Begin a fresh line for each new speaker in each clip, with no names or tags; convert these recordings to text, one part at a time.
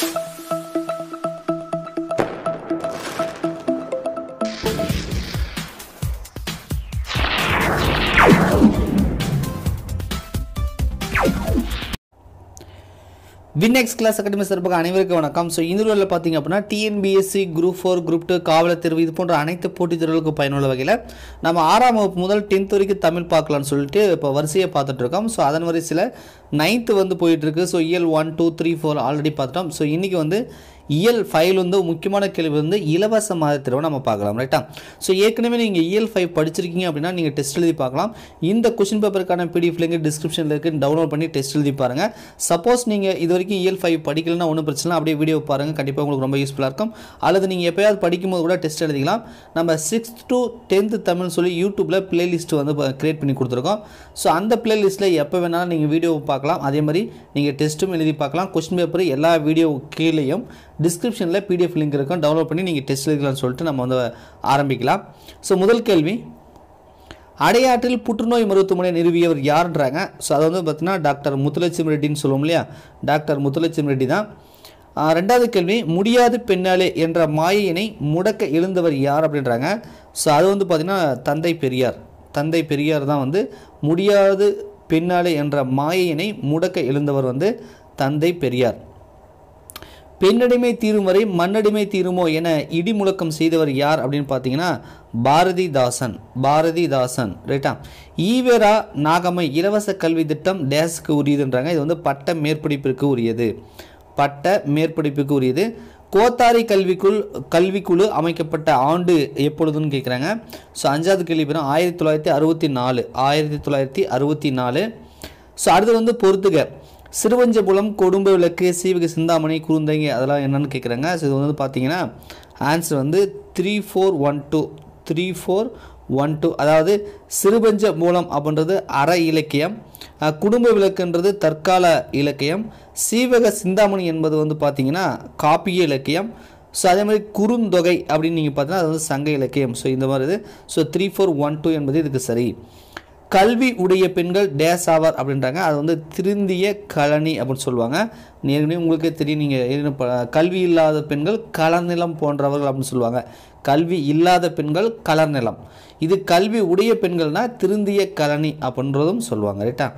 Thank you. WinX class academy சார்பாக அனைவருக்கும் வணக்கம் ஸோ இந்த ரோலில் பார்த்தீங்க அப்படின்னா TNPSC group four group two காவலர் தேர்வு இது போன்ற அனைத்து போட்டித் தேர்வுகளுக்கு பயனுள்ள வகையில் நம்ம ஆறாம் வகுப்பு முதல் டென்த் வரைக்கும் தமிழ் பார்க்கலாம்னு சொல்லிட்டு இப்போ வரிசையை பார்த்துட்ருக்கோம் ஸோ அதன் வரிசையில் நைன்த்து வந்து போயிட்டுருக்கு ஸோ இயல் one two three four already பார்த்துட்டோம் ஸோ இன்றைக்கி வந்து இயல் ஃபைவ் வந்து முக்கியமான கேள்வி வந்து இலவச மாதிரி நம்ம பார்க்கலாம் ரைட்டா ஸோ ஏற்கனவே நீங்கள் இயல் ஃபைவ் படிச்சிருக்கீங்க அப்படின்னா நீங்கள் டெஸ்ட் எழுதி பார்க்கலாம் இந்த கொஷின் பேப்பருக்கான பிடிஎஃப் லிங்க் டிஸ்கிரிப்ஷனில் இருக்குது டவுன்லோட் பண்ணி டெஸ்ட் எழுதி பாருங்கள் சப்போஸ் நீங்கள் இது வரைக்கும் இயல் ஃபைவ் படிக்கலன்னா ஒன்றும் பிரச்சனை அப்படியே வீடியோ பாருங்கள் கண்டிப்பாக உங்களுக்கு ரொம்ப யூஸ்ஃபுல்லாக இருக்கும் அல்லது நீங்கள் எப்போயாவது படிக்கும்போது கூட டெஸ்ட் எழுதிக்கலாம் நம்ம சிக்ஸ்த் டு டென்த்து தமிழ் சொல்லி யூடியூப்பில் பிளேலிஸ்ட் வந்து க்ரியேட் பண்ணி கொடுத்துருக்கோம் ஸோ அந்த பிளேலிஸ்ட்டில் எப்போ வேணாலும் நீங்கள் வீடியோ பார்க்கலாம் அதே மாதிரி நீங்கள் டெஸ்ட்டும் எழுதி பார்க்கலாம் கொஸ்டின் பேப்பர் எல்லா வீடியோ கீழேயும் டிஸ்கிரிப்ஷனில் பிடிஎஃப் லிங்க் இருக்கும் டவுன்லோட் பண்ணி நீங்கள் டெஸ்ட் எழுதிக்கலாம்னு சொல்லிட்டு நம்ம வந்து ஆரம்பிக்கலாம் ஸோ முதல் கேள்வி அடையாற்றில் புற்றுநோய் மருத்துவமனை நிறுவியவர் யாருன்றாங்க ஸோ அதை வந்து பார்த்தீங்கன்னா டாக்டர் முத்துலட்சுமி ரெட்டின்னு சொல்லுவோம் இல்லையா டாக்டர் முத்துலட்சுமி ரெட்டி தான் ரெண்டாவது கேள்வி முடியாது பெண்ணாலே என்ற மாயையினை முடக்க எழுந்தவர் யார் அப்படின்றாங்க ஸோ அது வந்து பார்த்திங்கன்னா தந்தை பெரியார் தந்தை பெரியார் தான் வந்து முடியாது பெண்ணாலே என்ற மாயையினை முடக்க எழுந்தவர் வந்து தந்தை பெரியார் பெண்ணடிமை தீரும் வரை மண்ணடிமை தீருமோ என இடி முழக்கம் செய்தவர் யார் அப்படின்னு பார்த்தீங்கன்னா பாரதிதாசன் பாரதிதாசன் ரைட்டா ஈவேரா நாகமை இலவச கல்வி திட்டம் டேஸ்க்கு உரியதுன்றாங்க இது வந்து பட்ட மேற்படிப்பிற்கு உரியது பட்ட மேற்படிப்புக்கு உரியது கோத்தாரி கல்விக்குள் கல்விக்குழு அமைக்கப்பட்ட ஆண்டு எப்பொழுதுன்னு கேட்குறாங்க ஸோ அஞ்சாவது கேள்வி பெறும் ஆயிரத்தி தொள்ளாயிரத்தி அறுபத்தி நாலு ஆயிரத்தி தொள்ளாயிரத்தி அறுபத்தி நாலு ஸோ அடுத்தது வந்து பொறுத்துக்க சிறுவஞ்சபுலம் கொடும்ப விளக்கு சீவக சிந்தாமணி குருந்தைங்க அதெல்லாம் என்னென்னு கேட்குறாங்க ஸோ இது வந்து பார்த்தீங்கன்னா ஆன்சர் வந்து three four one two three four one two அதாவது சிறுபஞ்ச மூலம் அப்படின்றது அற இலக்கியம் குடும்ப விளக்குன்றது தற்கால இலக்கியம் சீவக சிந்தாமணி என்பது வந்து பார்த்திங்கன்னா காப்பிய இலக்கியம் ஸோ அதே மாதிரி குறுந்தொகை அப்படின்னு நீங்கள் பார்த்தீங்கன்னா அது வந்து சங்க இலக்கியம் ஸோ இந்த மாதிரி இது so three four one two என்பது இதுக்கு சரி கல்வி உடைய பெண்கள் டேஸ் ஆவார் அப்படின்றாங்க அது வந்து திருந்திய கலனி அப்படின்னு சொல்லுவாங்க ஏற்கனவே உங்களுக்கே தெரியும் நீங்கள் கல்வி இல்லாத பெண்கள் கலநிலம் போன்றவர்கள் அப்படின்னு சொல்லுவாங்க கல்வி இல்லாத பெண்கள் கலர்நிலம் இது கல்வி உடைய பெண்கள்னா திருந்திய கலனி அப்படின்றதும் சொல்லுவாங்க ரைட்டா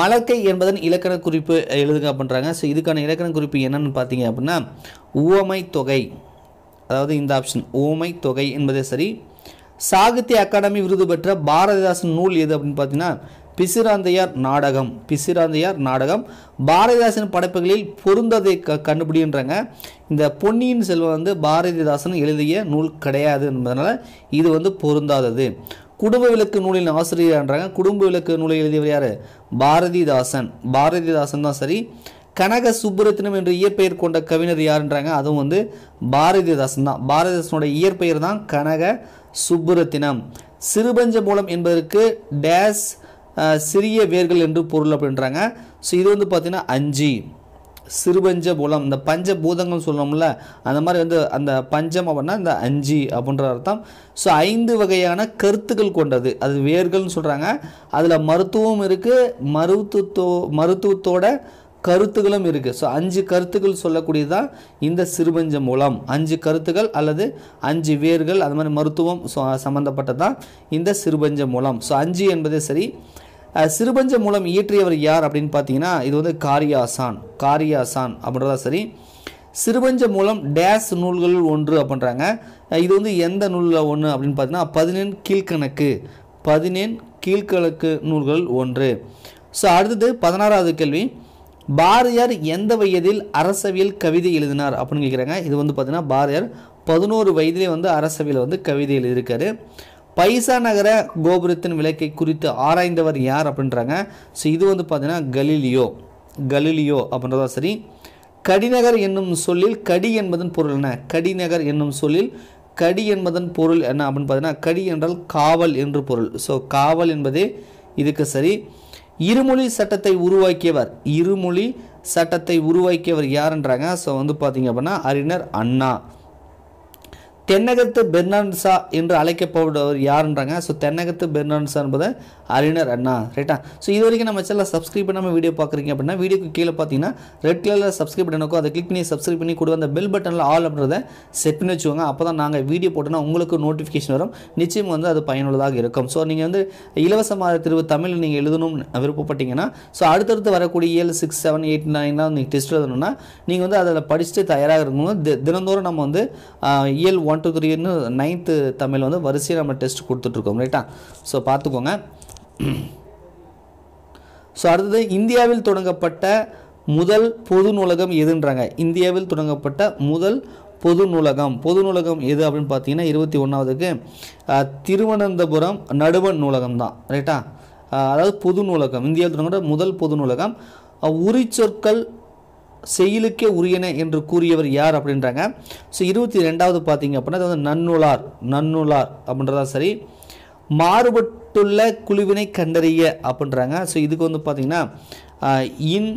மலக்கை என்பதன் இலக்கண குறிப்பு எழுதுங்க அப்படின்றாங்க ஸோ இதுக்கான இலக்கண குறிப்பு என்னன்னு பார்த்தீங்க அப்படின்னா உவமை தொகை அதாவது இந்த ஆப்ஷன் ஓமை தொகை என்பதே சரி சாகித்ய அகாடமி விருது பெற்ற பாரதிதாசன் நூல் எது அப்படின்னு பார்த்தீங்கன்னா பிசிராந்தையார் நாடகம் பிசிராந்தையார் நாடகம் பாரதிதாசன் படைப்புகளில் பொருந்ததை க கண்டுபிடின்றாங்க இந்த பொன்னியின் செல்வம் வந்து பாரதிதாசன் எழுதிய நூல் கிடையாது என்பதனால் இது வந்து பொருந்தாதது குடும்ப விளக்கு நூலின் ஆசிரியர்ன்றாங்க குடும்ப விளக்கு நூலை எழுதியவர் யார் பாரதிதாசன் பாரதிதாசன் தான் சரி கனக சுப்புரத்தினம் என்று இயற்பெயர் கொண்ட கவிஞர் யாருன்றாங்க அதுவும் வந்து பாரதிதாசன் தான் பாரதிதாசனோட இயற்பெயர் தான் கனக சுப்புரத்தினம் சிறுபஞ்ச மூலம் என்பதற்கு டேஸ் சிறிய வேர்கள் என்று பொருள் அப்படின்றாங்க ஸோ இது வந்து பார்த்திங்கன்னா அஞ்சு சிறுபஞ்ச மூலம் இந்த பஞ்ச பூதங்கள் சொல்லணும்ல அந்த மாதிரி வந்து அந்த பஞ்சம் அப்படின்னா இந்த அஞ்சு அப்படின்ற அர்த்தம் ஸோ ஐந்து வகையான கருத்துக்கள் கொண்டது அது வேர்கள்னு சொல்கிறாங்க அதில் மருத்துவம் இருக்குது மருத்துவத்தோ மருத்துவத்தோட கருத்துகளும் இருக்குது ஸோ அஞ்சு கருத்துக்கள் சொல்லக்கூடியதான் இந்த சிறுபஞ்ச மூலம் அஞ்சு கருத்துக்கள் அல்லது அஞ்சு வேர்கள் அது மாதிரி மருத்துவம் சம்மந்தப்பட்டதான் இந்த சிறுபஞ்ச மூலம் ஸோ அஞ்சு என்பதே சரி சிறுபஞ்ச மூலம் இயற்றியவர் யார் அப்படின்னு பார்த்தீங்கன்னா இது வந்து காரியாசான் காரியாசான் அப்படின்றதா சரி சிறுபஞ்ச மூலம் டேஸ் நூல்களில் ஒன்று அப்படின்றாங்க இது வந்து எந்த நூலில் ஒன்று அப்படின்னு பார்த்தீங்கன்னா பதினெண் கீழ்கணக்கு பதினெண் கீழ்கணக்கு நூல்கள் ஒன்று ஸோ அடுத்தது பதினாறாவது கேள்வி பாரதியார் எந்த வயதில் அரசவியல் கவிதை எழுதினார் அப்படின்னு கேட்குறாங்க இது வந்து பார்த்திங்கன்னா பாரதியார் பதினோரு வயதிலே வந்து அரசவியல் வந்து கவிதை எழுதியிருக்காரு பைசா நகர கோபுரத்தின் விளக்கை குறித்து ஆராய்ந்தவர் யார் அப்படின்றாங்க ஸோ இது வந்து பார்த்திங்கன்னா கலிலியோ கலிலியோ அப்படின்றதா சரி கடிநகர் என்னும் சொல்லில் கடி என்பதன் பொருள் என்ன கடிநகர் என்னும் சொல்லில் கடி என்பதன் பொருள் என்ன அப்படின்னு பார்த்தீங்கன்னா கடி என்றால் காவல் என்று பொருள் ஸோ காவல் என்பதே இதுக்கு சரி இருமொழி சட்டத்தை உருவாக்கியவர் இருமொழி சட்டத்தை உருவாக்கியவர் யாருன்றாங்க ஸோ வந்து பார்த்தீங்க அப்படின்னா அறிஞர் அண்ணா தென்னகத்து பெர்னான்சா என்று அழைக்கப்படுவர் யாருன்றாங்க ஸோ தென்னகத்து பெர்னான்சா என்பது அறிஞர் அண்ணா ரைட்டா ஸோ இது வரைக்கும் நம்ம சேனலில் சப்ஸ்கிரைப் பண்ணாமல் வீடியோ பார்க்குறீங்க அப்படின்னா வீடியோக்கு கீழே பார்த்தீங்கன்னா ரெட் கலரில் சப்ஸ்கிரைப் பண்ணணும் அதை கிளிக் பண்ணி சப்ஸ்கிரைப் பண்ணி கூட அந்த பெல் பட்டனில் ஆல் அப்படின்றத செட் பண்ணி வச்சுக்கோங்க அப்போ தான் நாங்கள் வீடியோ போட்டோன்னா உங்களுக்கு நோட்டிஃபிகேஷன் வரும் நிச்சயம் வந்து அது பயனுள்ளதாக இருக்கும் ஸோ நீங்கள் வந்து இலவச மாத திருவு தமிழ் நீங்கள் எழுதணும்னு விருப்பப்பட்டீங்கன்னா ஸோ அடுத்தடுத்து வரக்கூடிய ஏழு சிக்ஸ் செவன் எயிட் நைன்லாம் நீங்கள் டெஸ்ட் எழுதணும்னா நீங்கள் வந்து அதில் படிச்சுட்டு தயாராக இருக்கணும் தினந்தோறும் நம்ம வந்து இயல் ஒன் ஒன் டூ த்ரீன்னு நைன்த்து தமிழ் வந்து வரிசையாக நம்ம டெஸ்ட் கொடுத்துட்ருக்கோம் ரைட்டா ஸோ பார்த்துக்கோங்க ஸோ அடுத்தது இந்தியாவில் தொடங்கப்பட்ட முதல் பொது நூலகம் எதுன்றாங்க இந்தியாவில் தொடங்கப்பட்ட முதல் பொது நூலகம் பொது நூலகம் எது அப்படின்னு பார்த்தீங்கன்னா இருபத்தி ஒன்றாவதுக்கு திருவனந்தபுரம் நடுவன் நூலகம் தான் ரைட்டா அதாவது பொது நூலகம் இந்தியாவில் தொடங்கப்பட்ட முதல் பொது நூலகம் உரிச்சொற்கள் செயலுக்கே உரியன என்று கூறியவர் யார் அப்படின்றாங்க ஸோ இருபத்தி ரெண்டாவது பார்த்தீங்க அப்படின்னா அது வந்து நன்னுளார் நன்னுளார் அப்படின்றதா சரி மாறுபட்டுள்ள குழுவினை கண்டறிய அப்படின்றாங்க ஸோ இதுக்கு வந்து பார்த்திங்கன்னா இன்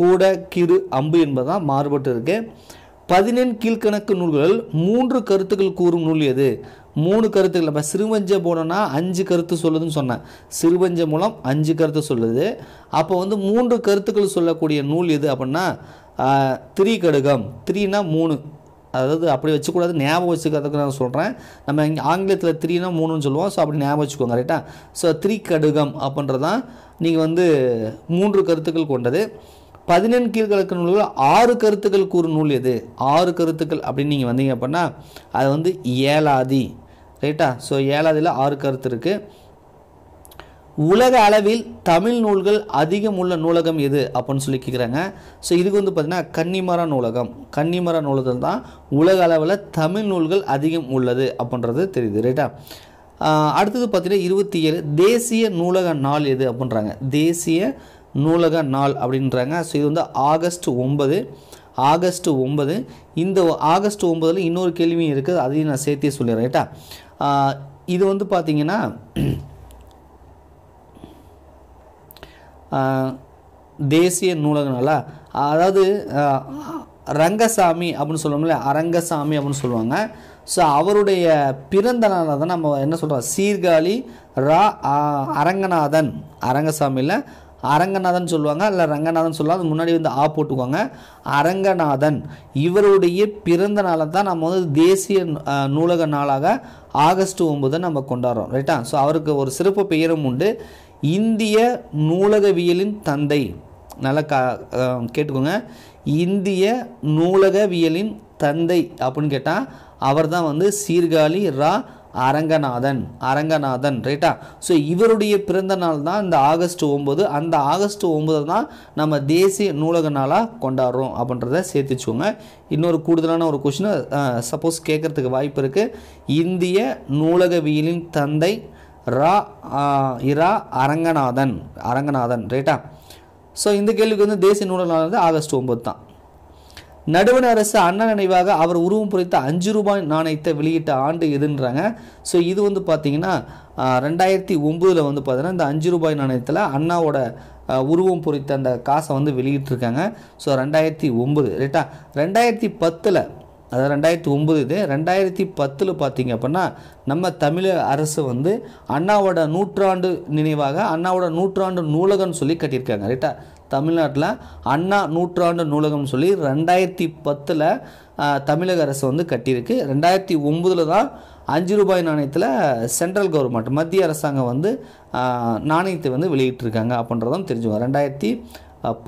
கூட கிரு அம்பு என்பது தான் மாறுபட்டு இருக்குது பதினெண் கீழ்கணக்கு நூல்கள் மூன்று கருத்துக்கள் கூறும் நூல் எது மூணு கருத்துக்கள் நம்ம சிறுவஞ்ச போனோன்னா அஞ்சு கருத்து சொல்லுதுன்னு சொன்னேன் சிறுவஞ்ச மூலம் அஞ்சு கருத்து சொல்லுது அப்போ வந்து மூன்று கருத்துக்கள் சொல்லக்கூடிய நூல் எது அப்படின்னா த்ரீ கடுகம் த்ரீனா மூணு அதாவது அப்படி வச்சுக்கூடாது ஞாபகம் வச்சுக்கிறதுக்கு நான் சொல்கிறேன் நம்ம இங்கே ஆங்கிலத்தில் த்ரீனா மூணுன்னு சொல்லுவோம் ஸோ அப்படி ஞாபகம் வச்சுக்கோங்க ரைட்டா ஸோ த்ரீ கடுகம் அப்படின்றதான் தான் நீங்கள் வந்து மூன்று கருத்துக்கள் கொண்டது பதினெண் கீழ்கணக்கு நூல்கள் ஆறு கருத்துக்கள் கூறு நூல் எது ஆறு கருத்துக்கள் அப்படின்னு நீங்கள் வந்தீங்க அப்படின்னா அது வந்து ஏலாதி ரைட்டா ஸோ ஏழாதியில் ஆறு கருத்து இருக்குது உலக அளவில் தமிழ் நூல்கள் அதிகம் உள்ள நூலகம் எது அப்படின்னு சொல்லி கேட்குறாங்க ஸோ இதுக்கு வந்து பார்த்திங்கன்னா கன்னிமர நூலகம் கன்னிமர நூலகம் தான் உலக அளவில் தமிழ் நூல்கள் அதிகம் உள்ளது அப்படின்றது தெரியுது ரைட்டா அடுத்தது பார்த்திங்கன்னா இருபத்தி ஏழு தேசிய நூலக நாள் எது அப்படின்றாங்க தேசிய நூலக நாள் அப்படின்றாங்க ஸோ இது வந்து ஆகஸ்ட் ஒன்பது ஆகஸ்ட் ஒன்பது இந்த ஆகஸ்ட் ஒன்பதில் இன்னொரு கேள்வியும் இருக்குது அதையும் நான் சேர்த்தே சொல்லிடுறேன் ரைட்டா இது வந்து பார்த்திங்கன்னா தேசிய நூலகனால அதாவது ரங்கசாமி அப்படின்னு சொல்லுவோம்ல அரங்கசாமி அப்படின்னு சொல்லுவாங்க ஸோ அவருடைய பிறந்த நாளில் தான் நம்ம என்ன சொல்கிறோம் சீர்காழி ரா அரங்கநாதன் அரங்கசாமியில் அரங்கநாதன் சொல்லுவாங்க இல்லை ரங்கநாதன் சொல்லுவாங்க அது முன்னாடி வந்து ஆ போட்டுக்குவாங்க அரங்கநாதன் இவருடைய பிறந்த நாளை தான் நம்ம வந்து தேசிய நூலக நாளாக ஆகஸ்ட் ஒம்பது நம்ம கொண்டாடுறோம் ரைட்டா ஸோ அவருக்கு ஒரு சிறப்பு பெயரும் உண்டு இந்திய நூலகவியலின் தந்தை நல்லா கா கேட்டுக்கோங்க இந்திய நூலகவியலின் தந்தை அப்படின்னு கேட்டால் அவர் தான் வந்து சீர்காழி ரா அரங்கநாதன் அரங்கநாதன் ரைட்டா ஸோ இவருடைய பிறந்த நாள் தான் இந்த ஆகஸ்ட் ஒம்பது அந்த ஆகஸ்ட் ஒம்பது தான் நம்ம தேசிய நூலக நாளாக கொண்டாடுறோம் அப்படின்றத சேர்த்துச்சுங்க இன்னொரு கூடுதலான ஒரு கொஷின் சப்போஸ் கேட்குறதுக்கு வாய்ப்பு இருக்குது இந்திய நூலகவியலின் தந்தை ரா இரா அரங்கநாதன் அரங்கநாதன் ரைட்டா ஸோ இந்த கேள்விக்கு வந்து தேசிய நூலக நாள் வந்து ஆகஸ்ட் ஒம்பது தான் நடுவண அரசு அண்ணன் நினைவாக அவர் உருவம் பொறித்த அஞ்சு ரூபாய் நாணயத்தை வெளியிட்ட ஆண்டு எதுன்றாங்க ஸோ இது வந்து பார்த்தீங்கன்னா ரெண்டாயிரத்தி ஒம்பதில் வந்து பார்த்தீங்கன்னா இந்த அஞ்சு ரூபாய் நாணயத்தில் அண்ணாவோட உருவம் பொறித்த அந்த காசை வந்து வெளியிட்டிருக்காங்க ஸோ ரெண்டாயிரத்தி ஒம்பது ரைட்டா ரெண்டாயிரத்தி பத்தில் அது ரெண்டாயிரத்தி ஒம்பது இது ரெண்டாயிரத்தி பத்தில் பார்த்திங்க அப்படின்னா நம்ம தமிழ் அரசு வந்து அண்ணாவோட நூற்றாண்டு நினைவாக அண்ணாவோட நூற்றாண்டு நூலகம்னு சொல்லி கட்டியிருக்காங்க ரைட்டா தமிழ்நாட்டில் அண்ணா நூற்றாண்டு நூலகம்னு சொல்லி ரெண்டாயிரத்தி பத்தில் தமிழக அரசு வந்து கட்டியிருக்கு ரெண்டாயிரத்தி ஒம்பதில் தான் அஞ்சு ரூபாய் நாணயத்தில் சென்ட்ரல் கவர்மெண்ட் மத்திய அரசாங்கம் வந்து நாணயத்தை வந்து வெளியிட்டிருக்காங்க அப்படின்றதும் தெரிஞ்சுக்கோங்க ரெண்டாயிரத்தி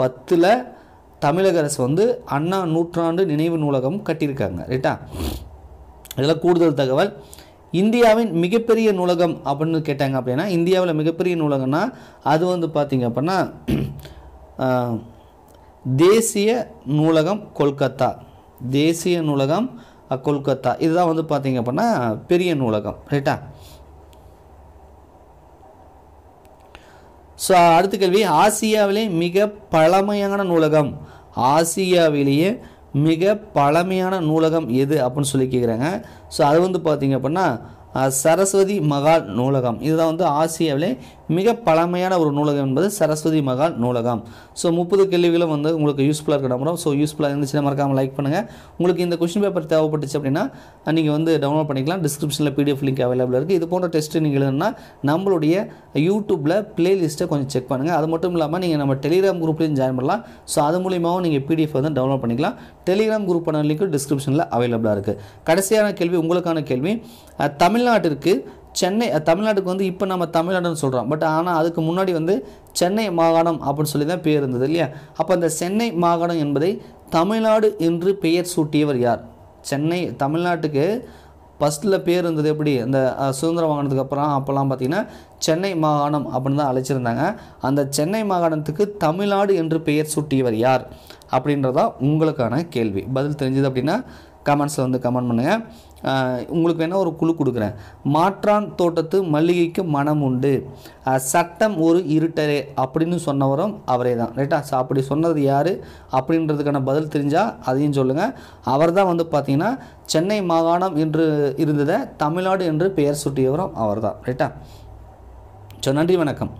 பத்தில் தமிழக அரசு வந்து அண்ணா நூற்றாண்டு நினைவு நூலகம் கட்டியிருக்காங்க ரைட்டா இதில் கூடுதல் தகவல் இந்தியாவின் மிகப்பெரிய நூலகம் அப்படின்னு கேட்டாங்க அப்படின்னா இந்தியாவில் மிகப்பெரிய நூலகம்னா அது வந்து பார்த்திங்க அப்படின்னா தேசிய நூலகம் கொல்கத்தா தேசிய நூலகம் கொல்கத்தா இதுதான் வந்து பார்த்திங்க அப்படின்னா பெரிய நூலகம் ரைட்டா ஸோ அடுத்த கேள்வி ஆசியாவிலே மிக பழமையான நூலகம் ஆசியாவிலேயே மிக பழமையான நூலகம் எது அப்படின்னு சொல்லி கேட்குறாங்க ஸோ அது வந்து பார்த்திங்க அப்படின்னா சரஸ்வதி மகால் நூலகம் இதுதான் வந்து ஆசியாவிலே மிக பழமையான ஒரு நூலகம் என்பது சரஸ்வதி மகால் நூலகம் ஸோ முப்பது கேள்விகளும் வந்து உங்களுக்கு யூஸ்ஃபுல்லாக இருக்க நம்புறோம் ஸோ யூஸ்ஃபுல்லாக இருந்துச்சுன்னா மறக்காமல் லைக் பண்ணுங்கள் உங்களுக்கு இந்த கொஷின் பேப்பர் தேவைப்பட்டுச்சு அப்படின்னா நீங்கள் வந்து டவுன்லோட் பண்ணிக்கலாம் டிஸ்கிரிப்ஷனில் பிடிஎஃப் லிங்க் அவைலபிள் இருக்குது இது போன்ற டெஸ்ட்டு நீங்கள் எழுதுனா நம்மளுடைய யூடியூப்பில் ப்ளேலிஸ்ட்டை கொஞ்சம் செக் பண்ணுங்கள் அது மட்டும் இல்லாமல் நீங்கள் நம்ம டெலிகிராம் குரூப்லேயும் ஜாயின் பண்ணலாம் ஸோ அது மூலியமாகவும் நீங்கள் பிடிஎஃப் வந்து டவுன்லோட் பண்ணிக்கலாம் டெலிகிராம் குரூப்பான லிங்க் டிஸ்கிரிப்ஷனில் அவைலபிளாக இருக்குது கடைசியான கேள்வி உங்களுக்கான கேள்வி தமிழ்நாட்டிற்கு சென்னை தமிழ்நாட்டுக்கு வந்து இப்போ நம்ம தமிழ்நாடுன்னு சொல்கிறோம் பட் ஆனால் அதுக்கு முன்னாடி வந்து சென்னை மாகாணம் அப்படின்னு சொல்லி தான் பேர் இருந்தது இல்லையா அப்போ அந்த சென்னை மாகாணம் என்பதை தமிழ்நாடு என்று பெயர் சூட்டியவர் யார் சென்னை தமிழ்நாட்டுக்கு ஃபஸ்ட்டில் பேர் இருந்தது எப்படி இந்த சுதந்திரம் வாகனத்துக்கு அப்புறம் அப்போல்லாம் பார்த்தீங்கன்னா சென்னை மாகாணம் அப்படின்னு தான் அழைச்சிருந்தாங்க அந்த சென்னை மாகாணத்துக்கு தமிழ்நாடு என்று பெயர் சூட்டியவர் யார் அப்படின்றதான் உங்களுக்கான கேள்வி பதில் தெரிஞ்சது அப்படின்னா கமெண்ட்ஸில் வந்து கமெண்ட் பண்ணுங்கள் உங்களுக்கு வேணால் ஒரு குழு கொடுக்குறேன் மாற்றான் தோட்டத்து மல்லிகைக்கு மனம் உண்டு சட்டம் ஒரு இருட்டரே அப்படின்னு சொன்னவரும் அவரே தான் ரைட்டா ஸோ அப்படி சொன்னது யார் அப்படின்றதுக்கான பதில் தெரிஞ்சால் அதையும் சொல்லுங்கள் அவர் தான் வந்து பார்த்திங்கன்னா சென்னை மாகாணம் என்று இருந்ததை தமிழ்நாடு என்று பெயர் சுட்டியவரும் அவர் தான் ரைட்டா ஸோ நன்றி வணக்கம்